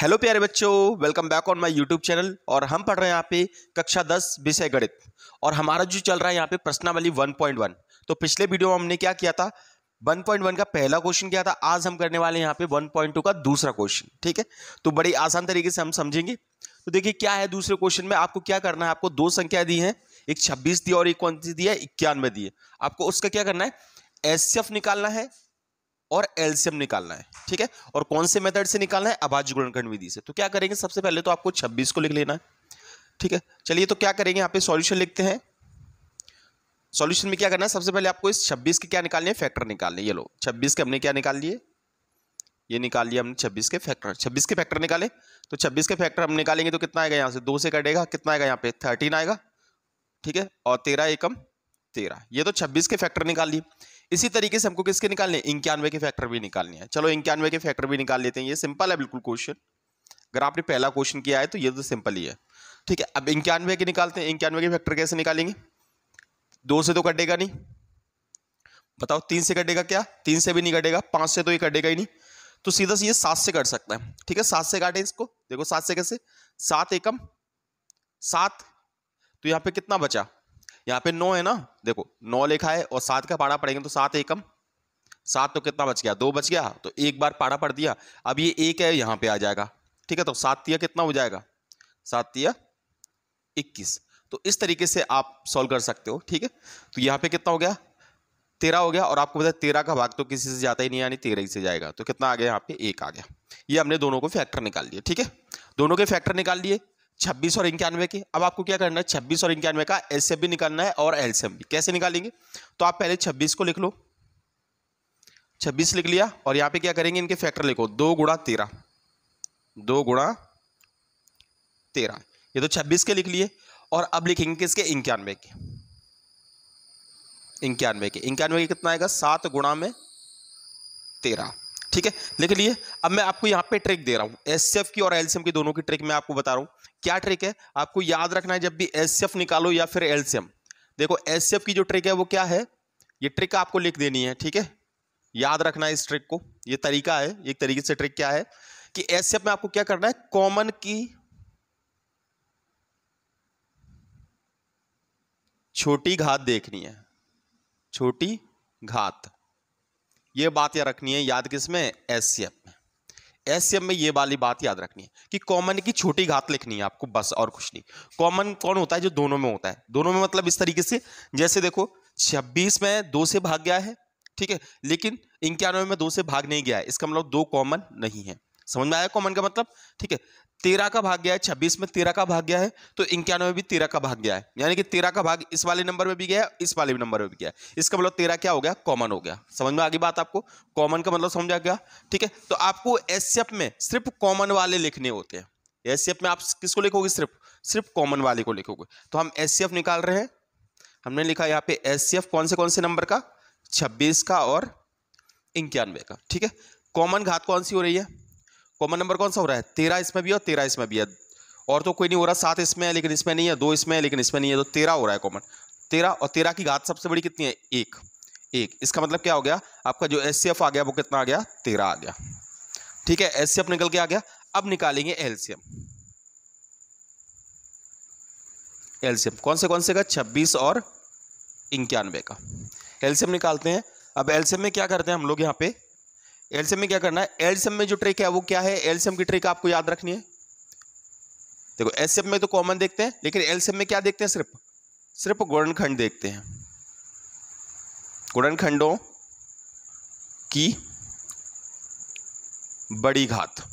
hello प्यारे बच्चों welcome back on my YouTube channel और हम पढ़ रहे हैं यहाँ पे कक्षा दस विषय गणित और हमारा जो चल रहा है यहाँ पे प्रश्नावली 1.1 तो पिछले वीडियो में हमने क्या किया था 1.1 का पहला क्वेश्चन किया था आज हम करने वाले हैं यहाँ पे 1.2 का दूसरा क्वेश्चन ठीक है तो बड़ी आसान तरीके से हम समझेंगे तो देखिए क्या है दूसरे क्वेश्चन में आपको क्या करना है आपको दो संख्या दी है एक छब्बीस दी और एक कौन सी दी है इक्यानवे दी है आपको उसका क्या करना है एस निकालना है और एल्सियम निकालना है ठीक है और कौन से मेथड से निकालना है अभाज्य गुणनखंड विधि से तो क्या करेंगे सबसे पहले तो आपको छब्बीस को लिख लेना है ठीक है चलिए तो क्या करेंगे यहाँ पे सॉल्यूशन लिखते हैं सॉल्यूशन में क्या करना है सबसे पहले आपको इस 26 के क्या निकालने फैक्टर निकालने ये लो छब्बीस के हमने क्या निकाल लिए ये निकाल लिया हमने 26 के फैक्टर 26 के फैक्टर निकाले तो 26 के फैक्टर हम निकालेंगे तो कितना आएगा यहाँ से दो से कटेगा कितना आएगा यहाँ पे थर्टीन आएगा ठीक है और तेरह एकम तेरह ये तो छब्बीस के फैक्टर निकाल लिए इसी तरीके से हमको किसके निकालने इक्यानवे के फैक्टर भी निकालने हैं चलो इक्यानवे के फैक्टर भी निकाल लेते हैं ये सिंपल है बिल्कुल क्वेश्चन अगर आपने पहला क्वेश्चन किया है तो ये तो सिंपल ही है ठीक है अब इक्यानवे के निकालते हैं इक्यानवे के फैक्टर कैसे निकालेंगे दो से तो कटेगा नहीं बताओ तीन से कटेगा क्या तीन से भी नहीं कटेगा पांच से तो ये कटेगा ही नहीं तो सीधा से ये सात से कट सकता है ठीक है सात से काटे इसको देखो सात से कैसे सात एकम सात तो यहाँ पे कितना बचा यहाँ पे नौ है ना देखो नौ लिखा है और सात का पाड़ा पड़ेगा तो सात एकम सात तो कितना बच गया दो बच गया तो एक बार पारा पड़ दिया अब ये एक है यहाँ पे आ जाएगा ठीक है तो सात तिया कितना हो जाएगा सात तिया इक्कीस तो इस तरीके से आप सॉल्व कर सकते हो ठीक है तो यहाँ पे कितना हो गया तेरह हो गया और आपको पता है तेरह का भाग तो किसी से जाता ही नहीं यानी तेरह ही से जाएगा तो कितना आ गया यहाँ पे एक आ गया ये हमने दोनों को फैक्टर निकाल लिए ठीक है दोनों के फैक्टर निकाल लिए छब्बीस और इक्यानवे के अब आपको क्या करना है छब्बीस और इक्यानवे का एल भी निकालना है और एल भी कैसे निकालेंगे तो आप पहले छब्बीस को लिख लो छब्बीस लिख लिया और यहाँ पे क्या करेंगे इनके फैक्टर लिखो दो गुणा तेरह दो गुणा तेरह ये तो छब्बीस के लिख लिए और अब लिखेंगे किसके इक्यानवे के इक्यानवे के इक्यानवे के कितना आएगा सात गुणा में तेरह ठीक है लिख लिए अब मैं आपको यहाँ पे ट्रिक दे रहा हूँ एस की और एलसीएम की दोनों की ट्रिक मैं आपको बता रहा हूँ क्या ट्रिक है आपको याद रखना है जब भी एस निकालो या फिर एलसीएम देखो एस की जो ट्रिक है वो क्या है ये ट्रिक आपको लिख देनी है ठीक है याद रखना है इस ट्रिक को ये तरीका है एक तरीके से ट्रिक क्या है कि एस में आपको क्या करना है कॉमन की छोटी घात देखनी है छोटी घात ये बात याद रखनी है याद किस में एस में एस में ये वाली बात याद रखनी है कि कॉमन की छोटी घात लिखनी है आपको बस और कुछ नहीं कॉमन कौन होता है जो दोनों में होता है दोनों में मतलब इस तरीके से जैसे देखो छब्बीस में दो से भाग गया है ठीक है लेकिन इक्यानवे में दो से भाग नहीं गया है इसका मतलब दो कॉमन नहीं है समझ में आया कॉमन का मतलब ठीक है तेरह का भाग गया है छब्बीस में तेरह का भाग गया है तो इक्यानवे में भी तेरह का भाग गया है यानी कि तेरह का भाग इस वाले नंबर में भी गया इस वाले भी नंबर में भी गया इसका मतलब तेरह क्या हो गया कॉमन हो गया समझ में आ गई बात आपको कॉमन का मतलब समझ आ गया ठीक है तो आपको एस में सिर्फ कॉमन वाले लिखने होते हैं एस में आप किसको लिखोगे सिर्फ सिर्फ कॉमन वाले को लिखोगे तो हम एस निकाल रहे हैं हमने लिखा यहाँ पे एस कौन से कौन से नंबर का छब्बीस का और इक्यानवे का ठीक है कॉमन घात कौन सी हो रही है कॉमन नंबर कौन सा हो रहा है तेरह इसमें भी है और तेरह इसमें भी है और तो कोई नहीं हो रहा सात इसमें है लेकिन इसमें नहीं है दो इसमें है लेकिन इसमें नहीं है तो तेरह हो रहा है कॉमन तेरह और तेरह की घात सबसे बड़ी कितनी है एक एक इसका मतलब क्या हो गया आपका जो एस आ गया वो कितना आ गया तेरह आ गया ठीक है एस निकल के आ गया अब निकालेंगे एल्सियम एल्सियम कौन से कौन से का छब्बीस और इक्यानवे का एल्सियम निकालते हैं अब एल्सियम में क्या करते हैं हम लोग यहाँ पे एलसीएम में क्या करना है एलसीएम में जो ट्रिक है वो क्या है एलसीएम की ट्रिक आपको याद रखनी है देखो एसएम में तो कॉमन देखते हैं लेकिन एलसीएम में क्या देखते हैं सिर्फ सिर्फ गुणनखंड देखते हैं गुणनखंडों की बड़ी घात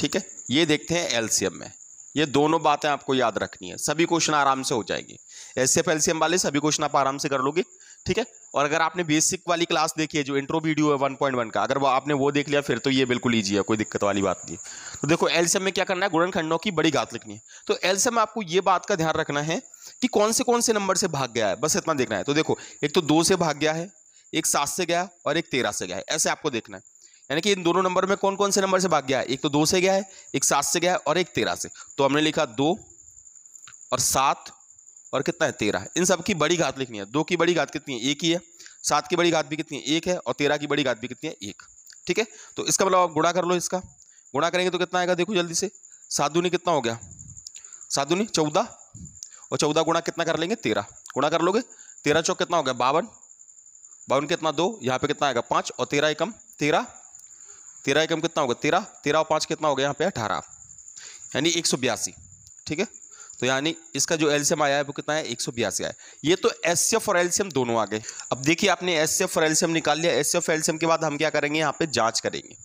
ठीक है ये देखते हैं एल्सियम में ये दोनों बातें आपको याद रखनी है सभी क्वेश्चन आराम से हो जाएंगे एस एफ एलसीएम वाले सभी क्वेश्चन आप आराम से कर लोगे ठीक है और अगर आपने बेसिक वाली क्लास देखी है जो इंट्रो वीडियो है 1.1 का अगर वो आपने वो देख लिया फिर तो ये बिल्कुल ईजी है कोई दिक्कत वाली बात नहीं तो देखो एल्सियम में क्या करना है गुणनखंडों की बड़ी घात लिखनी है तो एल्सियम में आपको ये बात का ध्यान रखना है कि कौन से कौन से नंबर से भाग गया है बस इतना देखना है तो देखो एक तो दो से भाग गया है एक सात से गया और एक तेरह से गया है ऐसे आपको देखना है यानी कि इन दोनों नंबर में कौन कौन से नंबर से भाग गया है एक तो दो से गया है एक सात से गया है और एक तेरह से तो हमने लिखा दो और सात और कितना है तेरह इन सब की बड़ी घात लिखनी है दो की बड़ी घात कितनी है एक ही है सात की बड़ी घात भी कितनी है एक है और तेरह की बड़ी घात भी कितनी है एक ठीक है तो इसका मतलब आप गुणा कर लो इसका गुणा करेंगे तो कितना आएगा देखो जल्दी से सात दूनी कितना हो गया सात दूनी चौदह और चौदह गुणा कितना कर लेंगे तेरह गुणा कर लोगे तेरह चौक कितना हो गया बावन बावन कितना दो यहाँ पे कितना आएगा पाँच और तेरह एकम तेरह तेरह एकम कितना होगा तेरह तेरह और पाँच कितना हो गया यहाँ पे अठारह यानी एक सौ बयासी ठीक है तो यानी इसका जो एल्शियम आया है वो कितना है एक सौ बयासी आया ये तो एस और एल्शियम दोनों आ गए अब देखिए आपने एस और एल्शियम निकाल लिया एस एफ एल्शियम के बाद हम क्या करेंगे यहाँ पे जांच करेंगे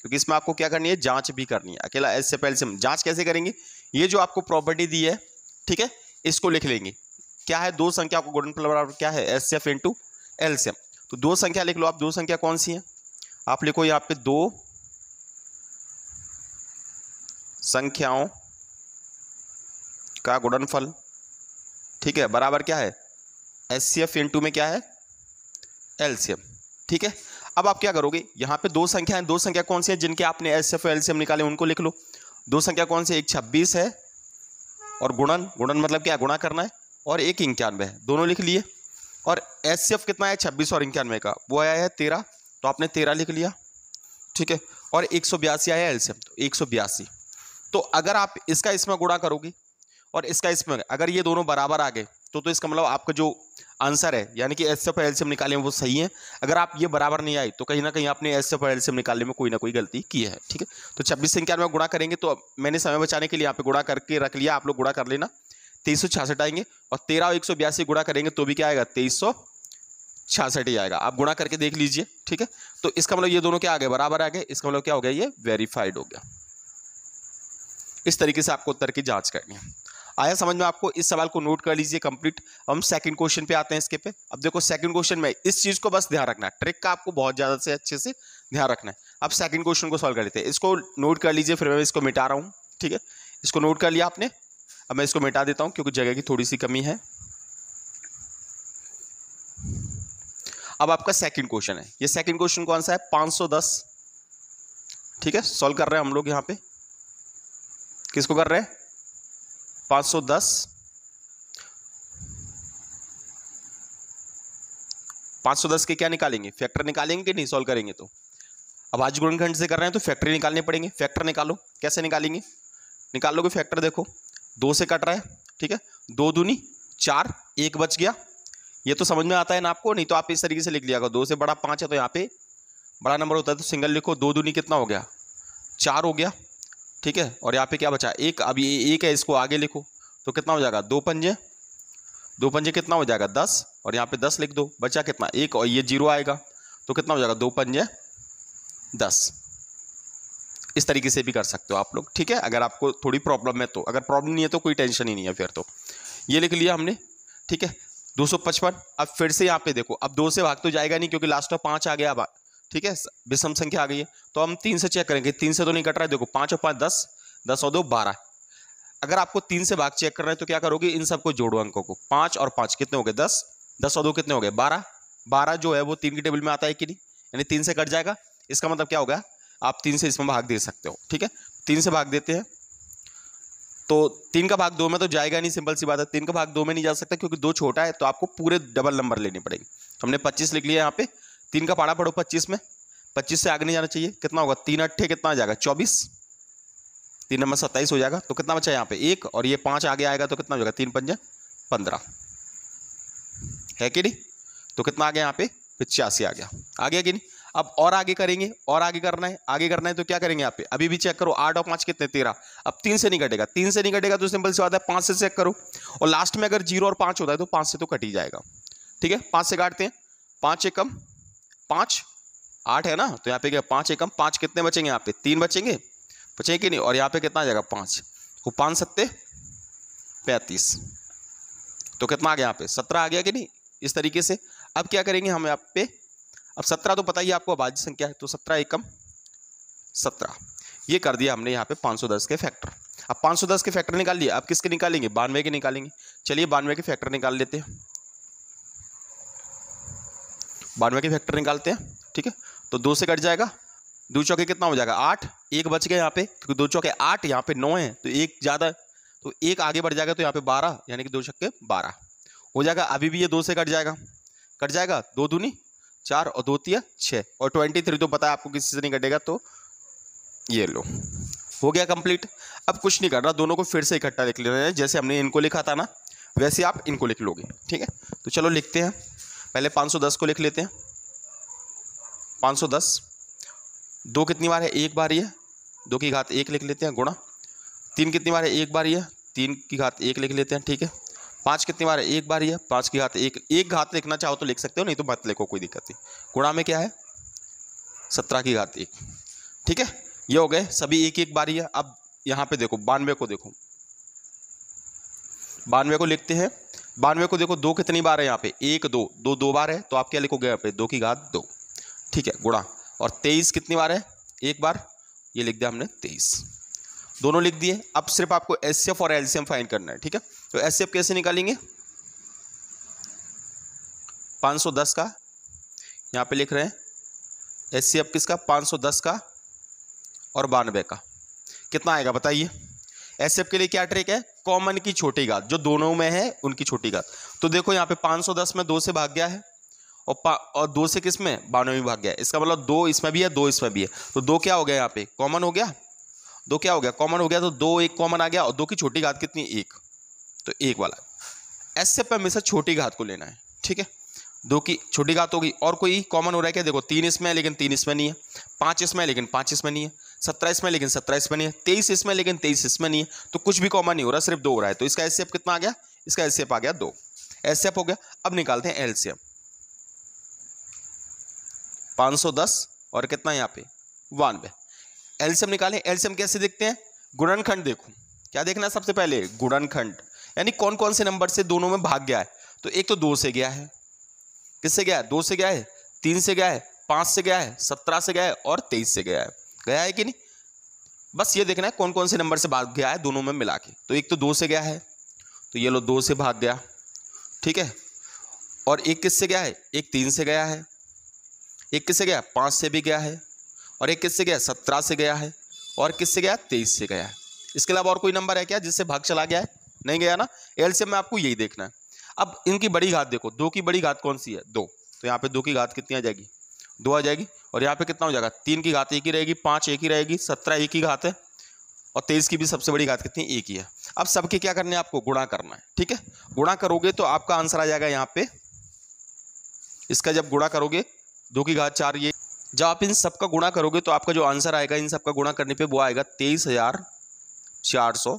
क्योंकि इसमें आपको क्या करनी है जांच भी करनी है अकेला एस एफ एल्शियम जाँच कैसे करेंगे ये जो आपको प्रॉपर्टी दी है ठीक है इसको लिख लेंगे क्या है दो संख्या आपको गोल्डन बराबर क्या है एस एफ इंटू एल्शियम तो दो संख्या लिख लो आप दो संख्या कौन सी है आप लिखो यहाँ पे दो संख्याओं का गुणनफल ठीक है बराबर क्या है एस सी एफ इंटू में क्या है एलसीएम ठीक है अब आप क्या करोगे यहाँ पे दो संख्या है दो संख्या कौन सी है जिनके आपने एस सी एफ एलसीएम निकाले उनको लिख लो दो संख्या कौन सी एक छब्बीस है और गुणन गुणन मतलब क्या गुणा करना है और एक इक्यानवे है दोनों लिख लिए और एस सी एफ कितना है छब्बीस और इक्यानवे का वो आया है तेरह तो आपने तेरह लिख लिया ठीक है और एक सौ बयासी आया एलसीएम तो एक सौ बयासी तो अगर आप इसका इसमें गुणा करोगे और इसका इसमें अगर ये दोनों बराबर आ गए तो तो इसका मतलब आपका जो आंसर है यानी कि एस एफ एल्शियम निकालने में वो सही है अगर आप ये बराबर नहीं आए तो कहीं ना कहीं आपने एस एफ एल्शियम निकालने में कोई ना कोई गलती की है ठीक है तो छब्बीस संख्या में गुणा करेंगे तो मैंने समय बचाने के लिए यहाँ पे गुणा करके रख लिया आप लोग गुणा कर लेना तेईस सौ छियासठ आएंगे और तेरह और एक सौ बयासी गुणा करेंगे तो भी क्या आएगा तेईस सौ छियासठ ही आएगा आप गुणा करके देख लीजिए ठीक है तो इसका मतलब ये दोनों क्या आ गए बराबर आ गए इसका मतलब क्या हो गया ये वेरीफाइड हो गया इस तरीके से आपको उत्तर की जांच करनी है आया समझ में आपको इस सवाल को नोट कर लीजिए कंप्लीट हम सेकंड क्वेश्चन पे आते हैं इसके पे अब देखो सेकंड क्वेश्चन में इस चीज को बस ध्यान रखना है ट्रिक का आपको बहुत ज्यादा से अच्छे से ध्यान रखना है अब सेकंड क्वेश्चन को सॉल्व कर लेते हैं इसको नोट कर लीजिए फिर मैं इसको मिटा रहा हूँ ठीक है इसको नोट कर लिया आपने अब मैं इसको मिटा देता हूँ क्योंकि जगह की थोड़ी सी कमी है अब आपका सेकेंड क्वेश्चन है ये सेकेंड क्वेश्चन कौन सा है 510 ठीक है सॉल्व कर रहे हैं हम लोग यहाँ पे किसको कर रहे हैं पाँच सौ दस सौ दस के क्या निकालेंगे फैक्टर निकालेंगे कि नहीं सॉल्व करेंगे तो अब आज गुणनखंड से कर रहे हैं तो फैक्ट्री निकालने पड़ेंगे फैक्टर निकालो कैसे निकालेंगे निकाल निकालोगे फैक्टर देखो दो से कट रहा है ठीक है दो दूनी चार एक बच गया ये तो समझ में आता है ना आपको नहीं तो आप इस तरीके से लिख लिया करो दो से बड़ा पांच है तो यहाँ पे बड़ा नंबर होता है तो सिंगल लिखो दो दूनी कितना हो गया चार हो गया ठीक है और यहाँ पे क्या बचा एक अब ये एक है इसको आगे लिखो तो कितना हो जाएगा दो पंजे दो पंजे कितना हो जाएगा दस और यहाँ पे दस लिख दो बचा कितना एक और ये जीरो आएगा तो कितना हो जाएगा दो पंजे दस इस तरीके से भी कर सकते हो आप लोग ठीक है अगर आपको थोड़ी प्रॉब्लम है तो अगर प्रॉब्लम नहीं है तो कोई टेंशन ही नहीं है फिर तो ये लिख लिया हमने ठीक है पचपन अब फिर से यहाँ पे देखो अब दो से भाग तो जाएगा नहीं क्योंकि लास्ट में पाँच आ गया अब ठीक है विषम संख्या आ गई है तो हम तीन से चेक करेंगे तीन से तो नहीं कट रहा है देखो पांच और पांच दस दस और दो बारह अगर आपको तीन से भाग चेक करना है तो क्या करोगे इन सबको जोड़ो अंकों को पांच और पांच कितने हो गए दस दस और दो कितने हो गए बारह बारह जो है वो तीन की टेबल में आता है कि नहीं यानी तीन से कट जाएगा इसका मतलब क्या होगा आप तीन से इसमें भाग दे सकते हो ठीक है तीन से भाग देते हैं तो तीन का भाग दो में तो जाएगा नहीं सिंपल सी बात है तीन का भाग दो में नहीं जा सकता क्योंकि दो छोटा है तो आपको पूरे डबल नंबर लेने पड़ेंगे हमने पच्चीस लिख लिया यहाँ पे तीन का पाड़ा पड़ो पच्चीस में पच्चीस से आगे नहीं जाना चाहिए कितना होगा तीन अट्ठे कितना आ जाएगा चौबीस तीन नंबर सत्ताईस हो जाएगा तो कितना बचा यहाँ पे एक और ये पांच आगे आएगा तो कितना हो जाएगा तीन पंजा पंद्रह है कि नहीं तो कितना आ गया यहाँ पे पिचासी आ गया आ गया कि नहीं अब और आगे करेंगे और आगे करना है आगे करना है तो क्या करेंगे यहाँ पे अभी भी चेक करो आठ और पांच कितने तेरह अब तीन से नहीं कटेगा तीन से नहीं कटेगा तो सिंपल से बात है पांच से चेक करो और लास्ट में अगर जीरो और पांच होता है तो पांच से तो कट ही जाएगा ठीक है पांच से काटते हैं पांच एक कम पाँच आठ है ना तो यहाँ पे क्या पाँच एकम पांच कितने बचेंगे यहाँ पे तीन बचेंगे बचेंगे कि नहीं और यहाँ पे कितना आ जाएगा पांच वो पांच सत्ते पैंतीस तो कितना आ गया यहाँ पे सत्रह आ गया कि नहीं इस तरीके से अब क्या करेंगे हम यहाँ पे अब सत्रह तो पता ही आपको अभाज्य संख्या है तो सत्रह एकम सत्रह ये कर दिया हमने यहाँ पे 510 के फैक्टर अब 510 के फैक्टर निकाल लिए अब किसके निकालेंगे बानवे के निकालेंगे चलिए बानवे के फैक्टर निकाल लेते हैं बाद में के फैक्टर निकालते हैं ठीक है तो दो से कट जाएगा दो चौके कितना हो जाएगा आठ एक बच गया यहाँ पे क्योंकि दो चौके आठ यहाँ पे नौ है तो एक ज़्यादा तो एक आगे बढ़ जाएगा तो यहाँ पे बारह यानी कि दो चक्के बारह हो जाएगा अभी भी ये दो से कट जाएगा कट जाएगा दो दूनी चार और दो तीय छः और ट्वेंटी थ्री तो पता है आपको किसी से नहीं कटेगा तो ये लो हो गया कंप्लीट अब कुछ नहीं करना दोनों को फिर से इकट्ठा लिख लेना है जैसे हमने इनको लिखा था ना वैसे आप इनको लिख लोगे ठीक है तो चलो लिखते हैं पहले 510 को लिख लेते हैं 510 दो कितनी बार है एक बार ये दो की घात एक लिख लेते हैं गुणा तीन कितनी बार है एक बार ये तीन की घात एक लिख लेते हैं ठीक है पाँच कितनी बार है एक बार ये पाँच की घात एक एक घात लिखना चाहो तो लिख सकते हो नहीं तो मत लिखो कोई दिक्कत नहीं गुणा में क्या है सत्रह की घात एक ठीक है ये हो गए सभी एक एक बारी है अब यहाँ पे देखो बानवे को देखो बानवे को लिखते हैं बानवे को देखो दो कितनी बार है यहाँ पे एक दो दो दो बार है तो आप क्या लिखोगे यहाँ पे दो की घात दो ठीक है गुणा और तेईस कितनी बार है एक बार ये लिख दिया हमने तेईस दोनों लिख दिए अब सिर्फ आपको एस और एलसीएम फाइन करना है ठीक है तो एस कैसे निकालेंगे 510 का यहाँ पे लिख रहे हैं एस किसका 510 का और बानवे का कितना आएगा बताइए एस के लिए क्या ट्रिक है कॉमन की छोटी घात जो दोनों में है उनकी छोटी घात तो देखो यहाँ पे 510 में दो से भाग गया है और और दो से किस में बानवे में भाग गया है इसका मतलब दो इसमें भी है दो इसमें भी है तो दो क्या हो गया यहाँ पे कॉमन हो गया दो क्या हो गया कॉमन हो गया तो दो एक कॉमन आ गया और दो की छोटी घात कितनी एक तो एक वाला एस से हमेशा छोटी घात को लेना है ठीक है दो की छोटी घात होगी और कोई कॉमन हो रहा है क्या देखो तीन इसमें है लेकिन तीन इसमें नहीं है पांच इसमें है लेकिन पांच इसमें नहीं है सत्रह इसमें लेकिन सत्रह इसमें नहीं है तेईस इसमें लेकिन तेईस इसमें नहीं है तो कुछ भी कॉमन नहीं हो रहा सिर्फ दो हो रहा है तो इसका एस कितना आ गया इसका एस आ गया दो एस हो गया अब निकालते हैं एल सी और कितना यहाँ पे वानवे एल्सियम निकाले एल्सियम कैसे देखते हैं गुणनखंड देखो क्या देखना सबसे पहले गुणनखंड यानी कौन कौन से नंबर से दोनों में भाग गया है तो एक तो दो से गया है किससे गया है दो से गया है तीन से गया है पांच से गया है सत्रह से गया है और तेईस से गया है गया है कि नहीं बस ये देखना है कौन कौन से नंबर से भाग गया है दोनों में मिला के तो एक तो दो से गया है तो ये लो दो से भाग गया ठीक है और एक किससे गया है एक तीन से गया है एक किससे गया पाँच से भी गया है और एक किससे गया सत्रह से गया है और किससे गया तेईस से गया है इसके अलावा और कोई नंबर है क्या जिससे भाग चला गया है नहीं गया ना एल में आपको यही देखना है अब इनकी बड़ी घात देखो दो की बड़ी घात कौन सी है दो तो यहाँ पे दो की घात कितनी आ जाएगी दो आ जाएगी और यहाँ पे कितना हो जाएगा तीन की घात एक ही रहेगी पाँच एक ही रहेगी सत्रह एक ही घात है और तेईस की भी सबसे बड़ी घात कितनी एक ही है अब सबके क्या करने आपको गुणा करना है ठीक है गुणा करोगे तो आपका आंसर आ जाएगा यहाँ पे इसका जब गुणा करोगे दो की घात चार ये जब आप इन सबका गुणा करोगे तो आपका जो आंसर आएगा इन सबका गुणा करने पर वो आएगा तेईस हजार चार सौ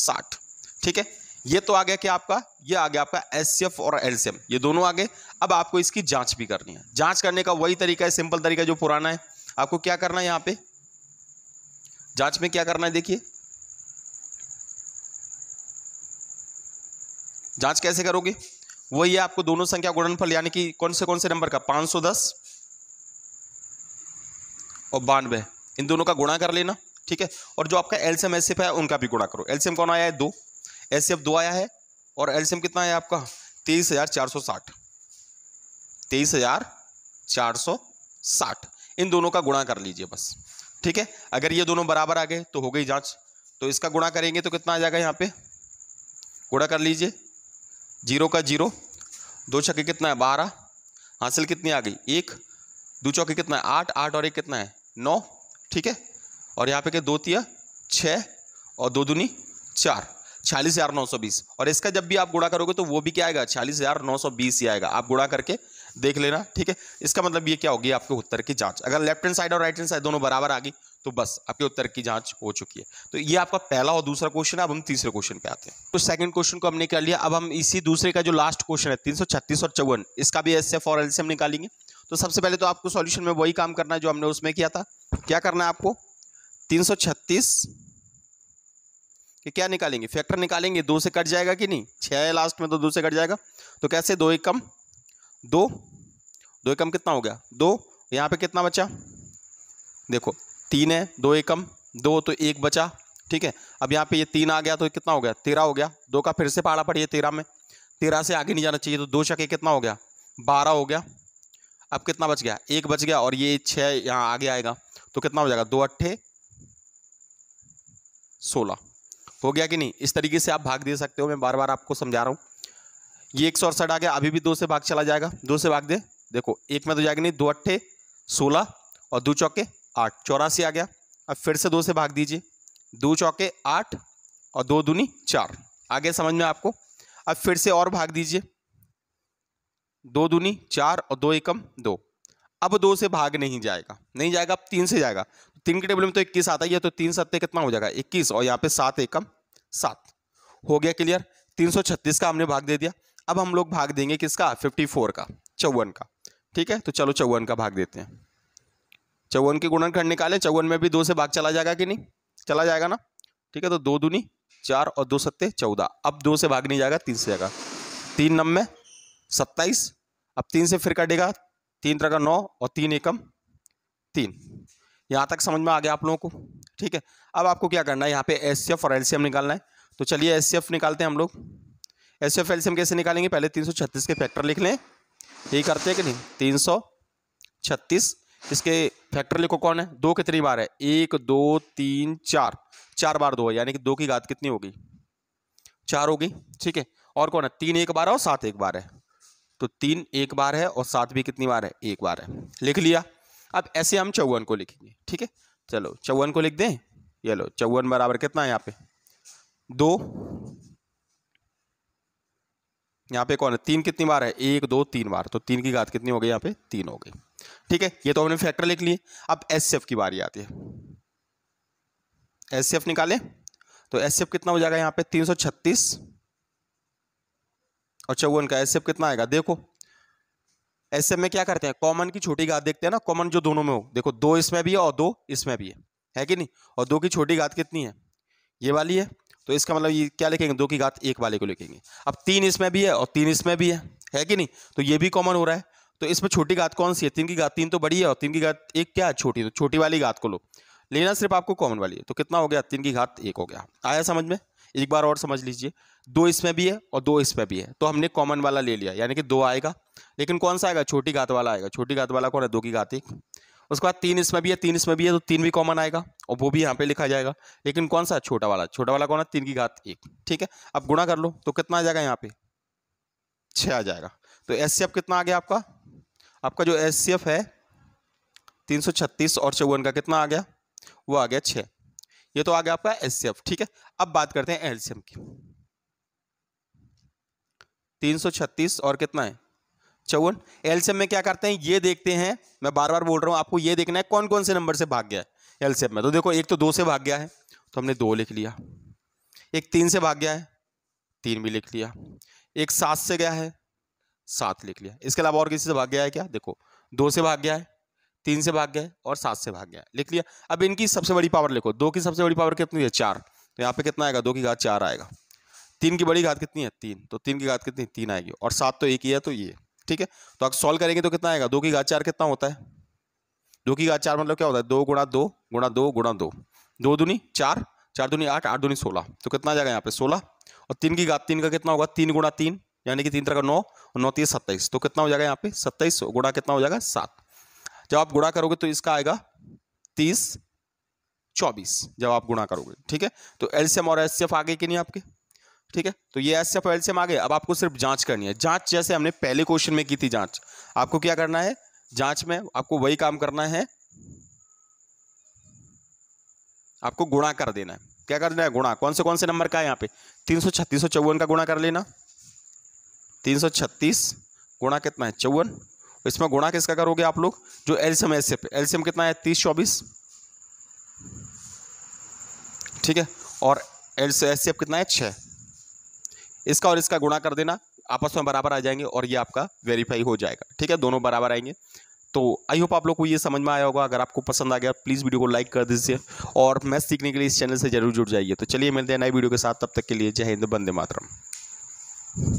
साठ ठीक है ये तो आ गया क्या आपका ये आ गया आपका एस और एल ये दोनों आ गए अब आपको इसकी जांच भी करनी है जांच करने का वही तरीका है सिंपल तरीका जो पुराना है आपको क्या करना है यहां पे जांच में क्या करना है देखिए जांच कैसे करोगे वही है आपको दोनों संख्या गुणनफल यानी कि कौन से कौन से नंबर का दस और बानवे इन दोनों का गुणा कर लेना ठीक है और जो आपका एलसीएम एसएफ है उनका भी गुणा करो एलसीएम कौन आया है दो एस दो आया है और एल कितना आया आपका तेईस हजार चार सौ साठ तेईस हजार चार सौ साठ इन दोनों का गुणा कर लीजिए बस ठीक है अगर ये दोनों बराबर आ गए तो हो गई जांच तो इसका गुणा करेंगे तो कितना आ जाएगा यहाँ पे गुणा कर लीजिए जीरो का जीरो दो छके कितना है बारह हासिल कितनी आ गई एक दो चौके कितना है आठ आठ और एक कितना है नौ ठीक है और यहाँ पे के दो तिया छः और दो दुनी चार छियालीस हज़ार नौ सौ बीस और इसका जब भी आप गुड़ा करोगे तो वो भी क्या आएगा छियालीस हज़ार नौ सौ बीस ही आएगा आप गुणा करके देख लेना ठीक है इसका मतलब ये क्या होगी आपके उत्तर की जांच अगर लेफ्ट हैंड साइड और राइट हैंड साइड दोनों बराबर आ गई तो बस आपके उत्तर की जांच हो चुकी है तो ये आपका पहला और दूसरा क्वेश्चन है अब हम तीसरे क्वेश्चन पे आते हैं तो सेकंड क्वेश्चन को हमने कर लिया अब हम इसी दूसरे का जो लास्ट क्वेश्चन है छत्तीस और चौवन इसका भी एस एफ और एल निकालेंगे तो सबसे पहले तो आपको सोल्यूशन में वही काम करना है जो हमने उसमें किया था क्या करना है आपको तीन कि क्या निकालेंगे फैक्टर निकालेंगे दो से कट जाएगा कि नहीं छः है लास्ट में तो दो से कट जाएगा तो कैसे दो एक कम दो दो एक कम कितना हो गया दो यहाँ पे कितना बचा देखो तीन है दो एक कम दो तो एक बचा ठीक है अब यहाँ पे ये तीन आ गया तो कितना हो गया तेरह हो गया दो का फिर से पहाड़ा पड़िए तेरह में तेरह से आगे नहीं जाना चाहिए तो दो शके कितना हो गया बारह हो गया अब कितना बच गया एक बच गया और ये छः यहाँ आगे आएगा तो कितना हो जाएगा दो अट्ठे सोलह हो गया कि नहीं इस तरीके से आप भाग दे सकते हो मैं बार बार आपको समझा रहा हूँ ये एक सौ अड़सठ आ गया अभी भी दो से भाग चला जाएगा दो से भाग दे देखो एक में तो जाएगा नहीं दो अट्ठे सोलह और दो चौके आठ चौरासी आ गया अब फिर से दो से भाग दीजिए दो चौके आठ और दो दूनी चार आगे समझ में आपको अब फिर से और भाग दीजिए दो दूनी चार और दो एकम दो अब दो से भाग नहीं जाएगा नहीं जाएगा अब तीन से जाएगा तीन के टेबल में तो इक्कीस आता ही है तो तीन सत्ते कितना हो जाएगा इक्कीस और यहाँ पे सात एकम सात हो गया क्लियर तीन सौ छत्तीस का हमने भाग दे दिया अब हम लोग भाग देंगे किसका फिफ्टी फोर का चौवन का ठीक है तो चलो चौवन का भाग देते हैं चौवन के गुणनखंड निकालें चौवन में भी दो से भाग चला जाएगा कि नहीं चला जाएगा ना ठीक है तो दो दूनी चार और दो सत्ते चौदह अब दो से भाग नहीं जाएगा तीन से जाएगा तीन नम में सत्ताईस अब तीन से फिर कटेगा तीन तरह नौ और तीन एकम तीन यहाँ तक समझ में आ गया आप लोगों को ठीक है अब आपको क्या करना है यहाँ पे एस और एलसीएम निकालना है तो चलिए एस निकालते हैं हम लोग एस एफ एलसीएम कैसे निकालेंगे पहले तीन के फैक्टर लिख लें यही करते हैं कि नहीं तीन इसके फैक्टर लिखो कौन है दो कितनी बार है एक दो तीन चार चार बार दो है यानी कि दो की घात कितनी होगी चार होगी ठीक है और कौन है तीन एक बार है और सात एक बार है तो तीन एक बार है और सात भी कितनी बार है एक बार है लिख लिया अब ऐसे हम चौवन को लिखेंगे ठीक है चलो चौवन को लिख दें ये लो चौवन बराबर कितना है यहाँ पे दो यहाँ पे कौन है तीन कितनी बार है एक दो तीन बार तो तीन की घात कितनी हो गई यहाँ पे तीन हो गई ठीक है ये तो हमने फैक्टर लिख लिए अब एस की बारी आती है एस निकाले तो एस कितना हो जाएगा यहाँ पे तीन सौ छत्तीस और चौवन का एसएफ कितना आएगा देखो एसएफ में क्या करते हैं कॉमन की छोटी घात देखते हैं ना कॉमन जो दोनों में हो देखो दो इसमें भी है और दो इसमें भी है है कि नहीं और दो की छोटी घात कितनी है ये वाली है तो इसका मतलब ये क्या लिखेंगे दो की घात एक वाले को लिखेंगे अब तीन इसमें भी है और तीन इसमें भी है है कि नहीं तो ये भी कॉमन हो रहा है तो इसमें छोटी घात कौन सी है तीन की घात तीन तो बड़ी है और तीन की घात एक क्या है छोटी तो छोटी वाली घात को लो लेना सिर्फ आपको कॉमन वाली है तो कितना हो गया तीन की घात एक हो गया आया समझ में एक बार और समझ लीजिए दो इसमें भी है और दो इसमें भी है तो हमने कॉमन वाला ले लिया यानी कि दो आएगा लेकिन कौन सा आएगा छोटी घात वाला आएगा छोटी घात वाला कौन है दो की घात एक उसके बाद तीन इसमें भी है तीन इसमें भी है तो तीन भी कॉमन आएगा और वो भी यहाँ पे लिखा जाएगा लेकिन कौन सा छोटा वाला छोटा वाला कौन है तीन की घात एक ठीक है अब गुणा कर लो तो कितना आ जाएगा यहाँ पे छः आ जाएगा तो एस कितना आ गया आपका आपका जो एस है तीन और चौवन का कितना आ गया वो आ गया छः ये तो आ गया आपका एस ठीक है अब बात करते हैं एलसीएम की 336 और कितना है चौवन एलसीएम में क्या करते हैं ये देखते हैं मैं बार बार बोल रहा हूं आपको ये देखना है कौन कौन से नंबर से भाग गया है एलसीएम में तो देखो एक तो दो से भाग गया है तो हमने दो लिख लिया एक तीन से भाग गया है तीन भी लिख लिया एक सात से गया है सात लिख लिया इसके अलावा और किसी से भाग गया है क्या देखो दो से भाग गया है तीन से भाग गया और सात से भाग गया लिख लिया अब इनकी सबसे बड़ी पावर लिखो दो की सबसे बड़ी पावर कितनी है चार तो यहाँ पे कितना आएगा दो की घात चार आएगा तीन की बड़ी घात कितनी है तीन तो तीन की घात कितनी तीन आएगी और सात तो एक ही है तो ये ठीक है तो आप सॉल्व करेंगे तो कितना आएगा दो की घात चार कितना होता है दो की घात चार मतलब क्या होता है दो गुणा दो गुणा दो गुणा दो दो दूनी चार चार दूनी आठ आठ दूनी सोलह तो कितना आ जाएगा यहाँ पे सोलह और तीन की घात तीन का कितना होगा तीन गुणा तीन यानी कि तीन तरह का नौ और नौ तीस सत्ताईस तो कितना हो जाएगा यहाँ पे सत्ताईस गुणा कितना हो जाएगा सात जब आप गुणा करोगे तो इसका आएगा तीस चौबीस जब आप गुणा करोगे ठीक है तो एल्सियम और एस आगे कि नहीं आपके ठीक है तो ये एस और एल्सियम आ गए अब आपको सिर्फ जांच करनी है जांच जैसे हमने पहले क्वेश्चन में की थी जांच आपको क्या करना है जांच में आपको वही काम करना है आपको गुणा कर देना है क्या कर देना है गुणा कौन से कौन से नंबर का है यहाँ पे तीन सौ छत्तीस चौवन का गुणा कर लेना तीन सौ छत्तीस गुणा कितना है चौवन तो इसमें गुणा किसका करोगे आप लोग जो एल्सियम है इससे एल्सियम कितना है तीस चौबीस ठीक है और एस एफ कितना है छः इसका और इसका गुणा कर देना आपस में बराबर आ जाएंगे और ये आपका वेरीफाई हो जाएगा ठीक है दोनों बराबर आएंगे तो आई होप आप लोग को ये समझ में आया होगा अगर आपको पसंद आ गया प्लीज़ वीडियो को लाइक कर दीजिए और मैथ सीखने के लिए इस चैनल से जरूर जुड़ जाइए तो चलिए मिलते हैं नए वीडियो के साथ तब तक के लिए जय हिंद बंदे मातरम